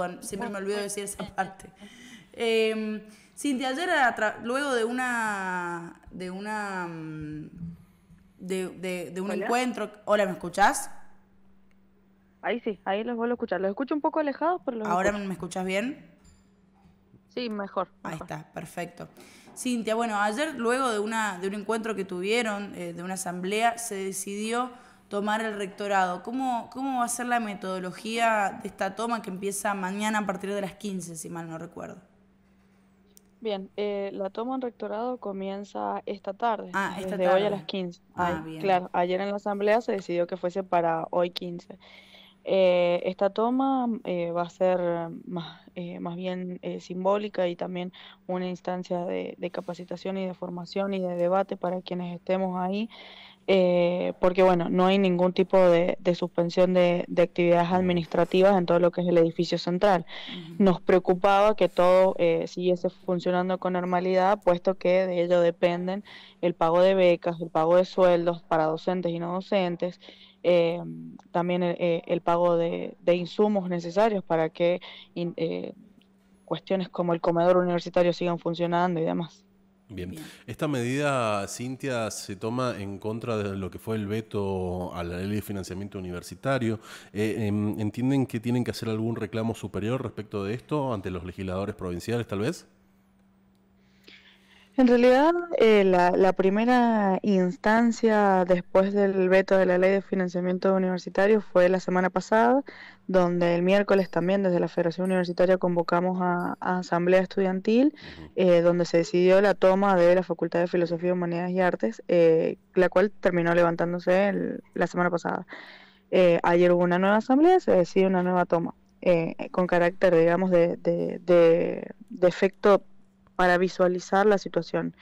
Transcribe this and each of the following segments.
Bueno, siempre me olvido de decir esa parte. Em, Cintia, ayer luego de una de una mm, de, un encuentro. Hola, ¿me escuchás? Ahí sí, ahí los vuelvo a escuchar. Los escucho un poco alejados, pero ¿Ahora me escuchas bien? Sí, mejor, Ahí está, perfecto. Cintia, bueno, ayer luego de una de un encuentro que tuvieron, eh, de una asamblea, se decidió tomar el rectorado. ¿Cómo, ¿Cómo va a ser la metodología de esta toma que empieza mañana a partir de las 15, si mal no recuerdo? Bien, eh, la toma en rectorado comienza esta tarde, ah, hoy a las 15. Ah, Claro, ayer en la asamblea se decidió que fuese para hoy 15. Eh, esta toma eh, va a ser más eh, más bien eh, simbólica y también una instancia de, capacitación y de formación y de debate para quienes estemos ahí, eh, porque bueno, no hay ningún tipo de, suspensión de, actividades administrativas en todo lo que es el edificio central. Nos preocupaba que todo siguiese funcionando con normalidad, puesto que de ello dependen el pago de becas, el pago de sueldos para docentes y no docentes. también el, pago de, insumos necesarios para que cuestiones como el comedor universitario sigan funcionando y demás. Bien. Esta medida, Cintia, se toma en contra de lo que fue el veto a la ley de financiamiento universitario. Eh, em, ¿Entienden que tienen que hacer algún reclamo superior respecto de esto ante los legisladores provinciales, tal vez? En realidad, eh, la, primera instancia después del veto de la ley de financiamiento universitario fue la semana pasada, donde el miércoles también desde la Federación Universitaria convocamos a, asamblea estudiantil, eh, donde se decidió la toma de la Facultad de Filosofía, Humanidades y Artes, eh, la cual terminó levantándose la semana pasada. ayer hubo una nueva asamblea, se decidió una nueva toma, con carácter, digamos, de, de, de, de efecto para visualizar la situación.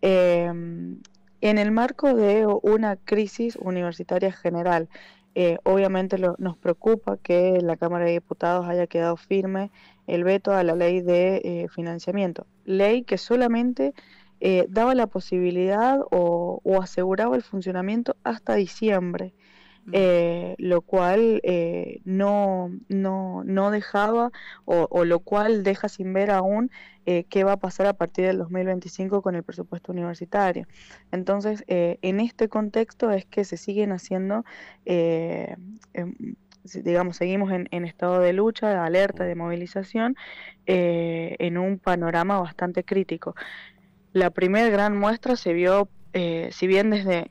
Em, en el marco de una crisis universitaria general, eh, obviamente nos preocupa que la Cámara de Diputados haya quedado firme el veto a la ley de eh, financiamiento, ley que solamente eh, daba la posibilidad o, aseguraba el funcionamiento hasta diciembre. Eh, lo cual eh, no, no, no, dejaba o, lo cual deja sin ver aún eh, qué va a pasar a partir del 2025 con el presupuesto universitario. Entonces, en este contexto es que se siguen haciendo em, digamos, seguimos en, estado de lucha, de alerta, de movilización, en un panorama bastante crítico. La primera gran muestra se vio, si bien desde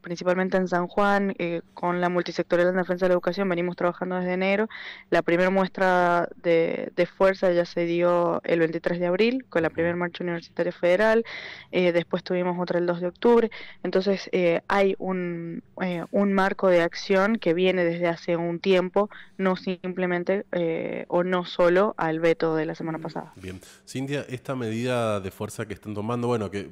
principalmente en San Juan, eh, con la multisectorial en defensa de la educación, venimos trabajando desde enero. La primera muestra de, de fuerza ya se dio el 23 de abril, con la primera marcha universitaria federal, eh, después tuvimos otra el 2 de octubre, entonces eh, hay un, un marco de acción que viene desde hace un tiempo, no simplemente o no solo al veto de la semana pasada. Bien, Cintia, esta medida de fuerza que están tomando, bueno, que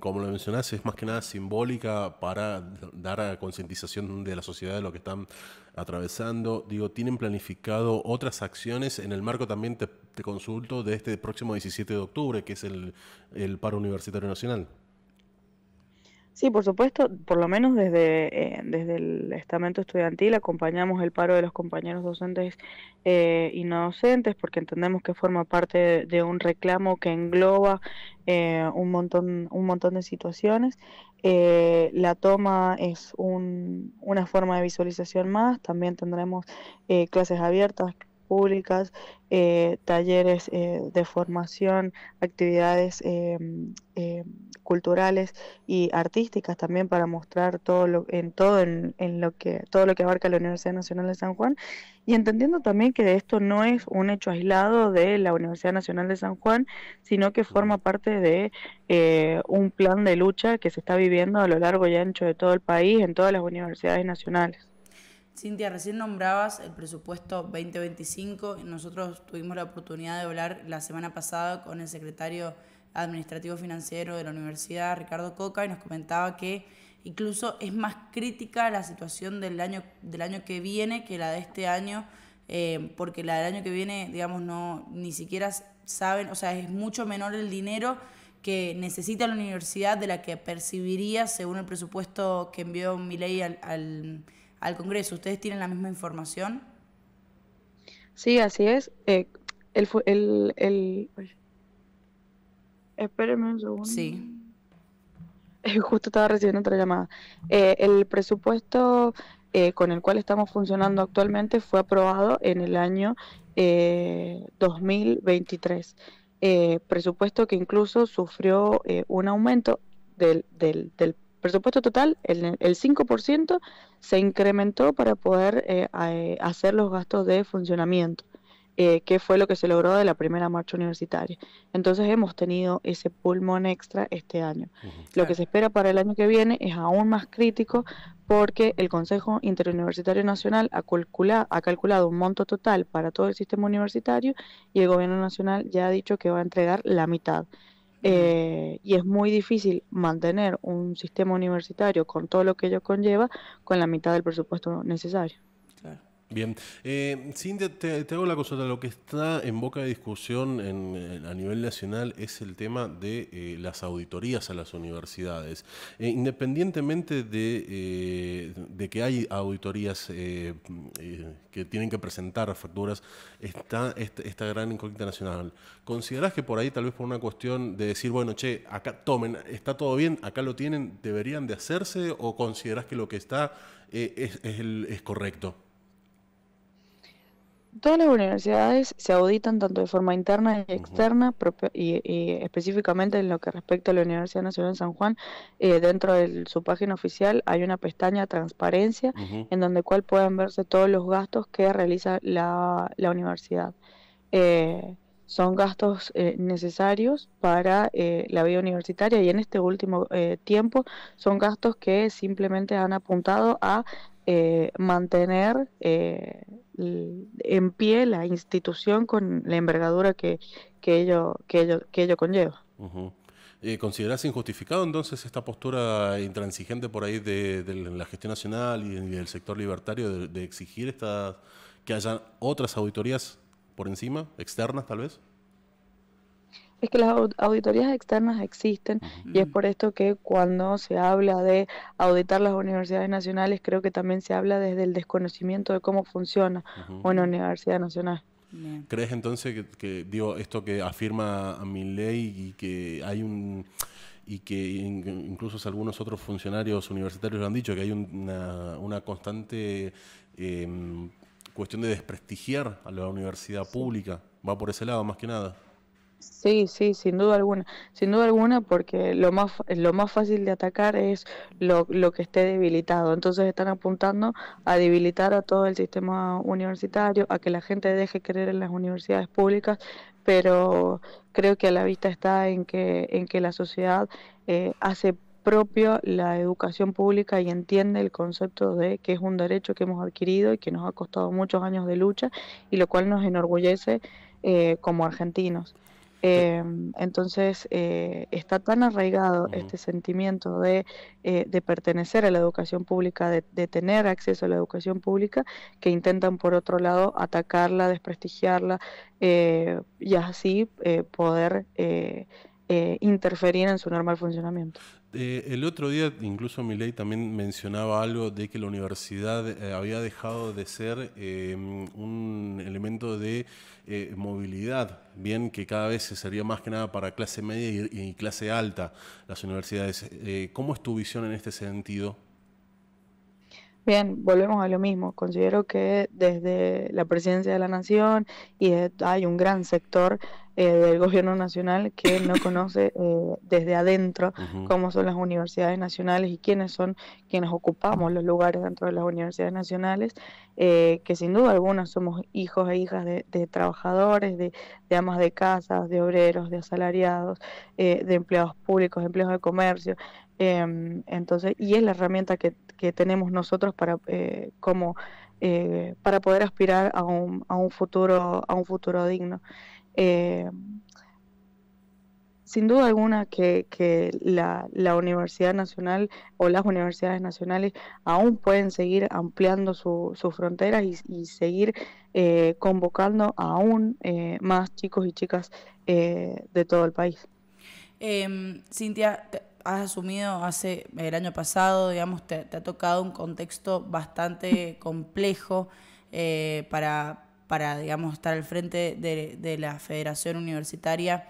como lo mencionás, es más que nada simbólica para dar a concientización de la sociedad de lo que están atravesando. Digo, ¿tienen planificado otras acciones? En el marco también te, consulto de este próximo 17 de octubre, que es el, el paro universitario nacional. Sí, por supuesto, por lo menos desde, eh, desde el estamento estudiantil acompañamos el paro de los compañeros docentes y eh, no docentes porque entendemos que forma parte de, un reclamo que engloba eh, un, montón, un montón de situaciones. la toma es un, una forma de visualización más, también tendremos clases abiertas, públicas, eh, talleres eh, de formación, actividades em, em, culturales y artísticas también para mostrar todo en todo en, lo que todo lo que abarca la Universidad Nacional de San Juan y entendiendo también que esto no es un hecho aislado de la Universidad Nacional de San Juan, sino que forma parte de eh, un plan de lucha que se está viviendo a lo largo y ancho de todo el país en todas las universidades nacionales. Cintia, recién nombrabas el presupuesto 2025. Nosotros tuvimos la oportunidad de hablar la semana pasada con el secretario administrativo financiero de la universidad, Ricardo Coca, y nos comentaba que incluso es más crítica la situación del año, del año que viene que la de este año, eh, porque la del año que viene, digamos, no ni siquiera saben, o sea, es mucho menor el dinero que necesita la universidad de la que percibiría según el presupuesto que envió Milei al, al al Congreso. ¿Ustedes tienen la misma información? Sí, así es. Eh, el, el, el Espérenme un segundo. Sí. Justo estaba recibiendo otra llamada. Eh, el presupuesto eh, con el cual estamos funcionando actualmente fue aprobado en el año 2023. Eh, presupuesto que incluso sufrió un aumento del, del, del presupuesto total, el, 5% se incrementó para poder eh, eh, hacer los gastos de funcionamiento, eh, que fue lo que se logró de la primera marcha universitaria. Entonces hemos tenido ese pulmón extra este año. Lo que se espera para el año que viene es aún más crítico porque el Consejo Interuniversitario Nacional ha calculado un monto total para todo el sistema universitario y el Gobierno Nacional ya ha dicho que va a entregar la mitad. Eh, y es muy difícil mantener un sistema universitario con todo lo que ello conlleva con la mitad del presupuesto necesario. Bien, eh, Cintia, te, hago la consulta. Lo que está en boca de discusión en, a nivel nacional es el tema de eh, las auditorías a las universidades. Eh, independientemente eh, de, que hay auditorías que tienen que presentar facturas, está esta, gran incógnita nacional. ¿Considerás que por ahí, tal vez por una cuestión de decir, bueno, che, acá tomen, está todo bien, acá lo tienen, deberían de hacerse, o considerás que lo que está es correcto? todas las universidades se auditan tanto de forma interna y externa, y, específicamente en lo que respecta a la Universidad Nacional de San Juan, eh, dentro de su página oficial hay una pestaña transparencia, en donde cual pueden verse todos los gastos que realiza la, la universidad. Eh, son gastos eh, necesarios para la vida universitaria y en este último tiempo son gastos que simplemente han apuntado a mantener en pie la institución con la envergadura que, que ello, que que ello conlleva. Eh, ¿Consideras injustificado entonces esta postura intransigente por ahí de, la gestión nacional y, del sector libertario de, de exigir estas que haya otras auditorías por encima, externas tal vez? es que las auditorías externas existen y es por esto que cuando se habla de auditar las universidades nacionales, creo que también se habla desde el desconocimiento de cómo funciona una universidad nacional. ¿Crees entonces que, digo, esto que afirma mi ley y que hay un y que incluso algunos otros funcionarios universitarios lo han dicho, que hay una, constante em, cuestión de desprestigiar a la universidad pública. Va por ese lado, más que nada. Sí, sí, sin duda alguna, sin duda alguna porque lo más, lo más fácil de atacar es lo, lo que esté debilitado. Entonces están apuntando a debilitar a todo el sistema universitario, a que la gente deje creer en las universidades públicas, pero creo que a la vista está en que, en que la sociedad eh, hace propio la educación pública y entiende el concepto de que es un derecho que hemos adquirido y que nos ha costado muchos años de lucha y lo cual nos enorgullece eh, como argentinos. Em, entonces, eh, está tan arraigado este sentimiento de, eh, de, pertenecer a la educación pública, de, de, tener acceso a la educación pública, que intentan, por otro lado, atacarla, desprestigiarla eh, y así poder eh, interferir en su normal funcionamiento. Eh, el otro día, incluso ley también mencionaba algo de que la universidad eh, había dejado de ser em, un elemento de eh, movilidad, bien que cada vez se sería más que nada para clase media y clase alta las universidades. ¿Cómo es tu visión en este sentido? Bien, volvemos a lo mismo. Considero que desde la presidencia de la nación y hay un gran sector eh, del gobierno nacional que no conoce eh, desde adentro cómo son las universidades nacionales y quiénes son quienes ocupamos los lugares dentro de las universidades nacionales, eh, que sin duda alguna somos hijos e hijas de, trabajadores, de, de, amas de casas, de obreros, de asalariados, de empleados públicos, de empleados de comercio. Em, entonces, y es la herramienta que, que tenemos nosotros para eh, como eh, para poder aspirar a un, a un futuro, a un futuro digno. Eh, sin duda alguna que, que la, la, Universidad Nacional o las universidades nacionales aún pueden seguir ampliando sus fronteras y, seguir convocando aún más chicos y chicas de todo el país. Em, Cintia, has asumido hace el año pasado, digamos, te, ha tocado un contexto bastante complejo eh, para, para, digamos, estar al frente de, la Federación Universitaria.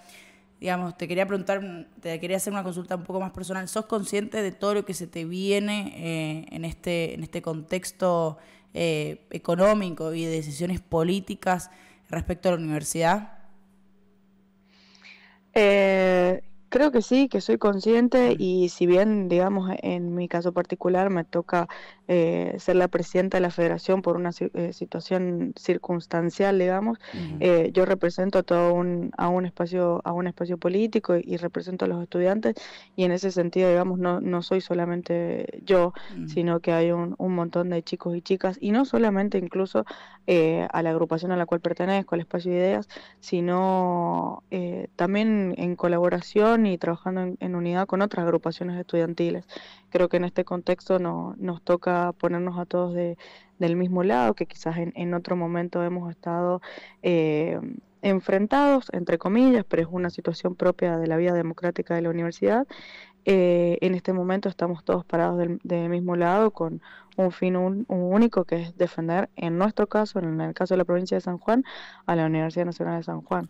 Digamos, te quería preguntar, te quería hacer una consulta un poco más personal. ¿Sos consciente de todo lo que se te viene eh, en, este, en este contexto eh, económico y de decisiones políticas respecto a la universidad? Eh, creo que sí, que soy consciente y si bien, digamos, en mi caso particular me toca eh, ser la presidenta de la federación por una eh, situación circunstancial, digamos, eh, yo represento a todo un, a un espacio, a un espacio político y, represento a los estudiantes y en ese sentido, digamos, no, no soy solamente yo, sino que hay un, un, montón de chicos y chicas y no solamente incluso a la agrupación a la cual pertenezco, al espacio de ideas, sino también en colaboración y trabajando en, unidad con otras agrupaciones estudiantiles. Creo que en este contexto no, nos toca ponernos a todos del mismo lado, que quizás en, otro momento hemos estado eh, enfrentados, entre comillas, pero es una situación propia de la vida democrática de la universidad. Eh, en este momento estamos todos parados del, mismo lado con un fin único que es defender, en nuestro caso, en el caso de la provincia de San Juan, a la Universidad Nacional de San Juan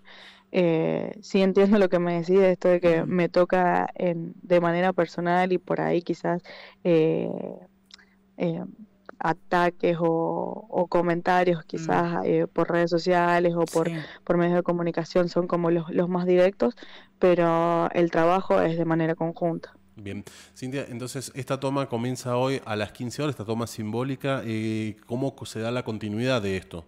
eh, sí entiendo lo que me decís esto de que me toca de manera personal y por ahí quizás eh, eh, ataques o, comentarios mm. quizás eh, por redes sociales o por, medios de comunicación son como los, los más directos, pero el trabajo es de manera conjunta. Bien, Cintia, entonces esta toma comienza hoy a las 15 horas, esta toma simbólica, ¿cómo se da la continuidad de esto?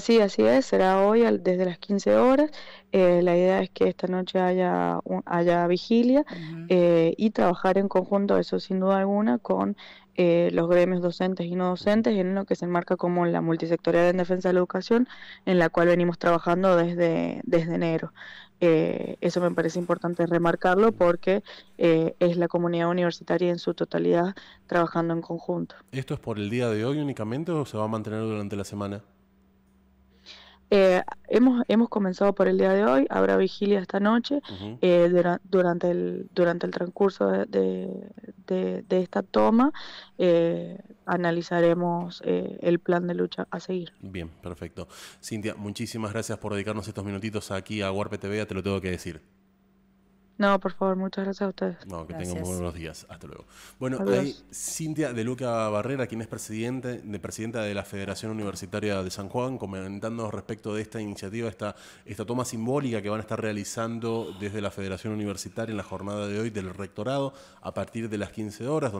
Sí, así es, será hoy desde las 15 horas. Eh, la idea es que esta noche haya, haya vigilia eh, y trabajar en conjunto, eso sin duda alguna, con eh, los gremios docentes y no docentes en lo que se enmarca como la multisectorial en defensa de la educación, en la cual venimos trabajando desde, desde enero. eso me parece importante remarcarlo porque es la comunidad universitaria en su totalidad trabajando en conjunto. ¿Esto es por el día de hoy únicamente o se va a mantener durante la semana? Eh, hemos, hemos comenzado por el día de hoy, habrá vigilia esta noche, eh, durante, el, durante el transcurso de, esta toma eh, analizaremos eh, el plan de lucha a seguir. Bien, perfecto. Cintia, muchísimas gracias por dedicarnos estos minutitos aquí a Warp TV, te lo tengo que decir. No, por favor, muchas gracias a ustedes. No, que tengan buenos días. Hasta luego. Bueno, hay Cintia de Luca Barrera, quien es presidente, de, presidenta de la Federación Universitaria de San Juan, comentando respecto de esta iniciativa, esta, esta toma simbólica que van a estar realizando desde la Federación Universitaria en la jornada de hoy del rectorado a partir de las 15 horas, donde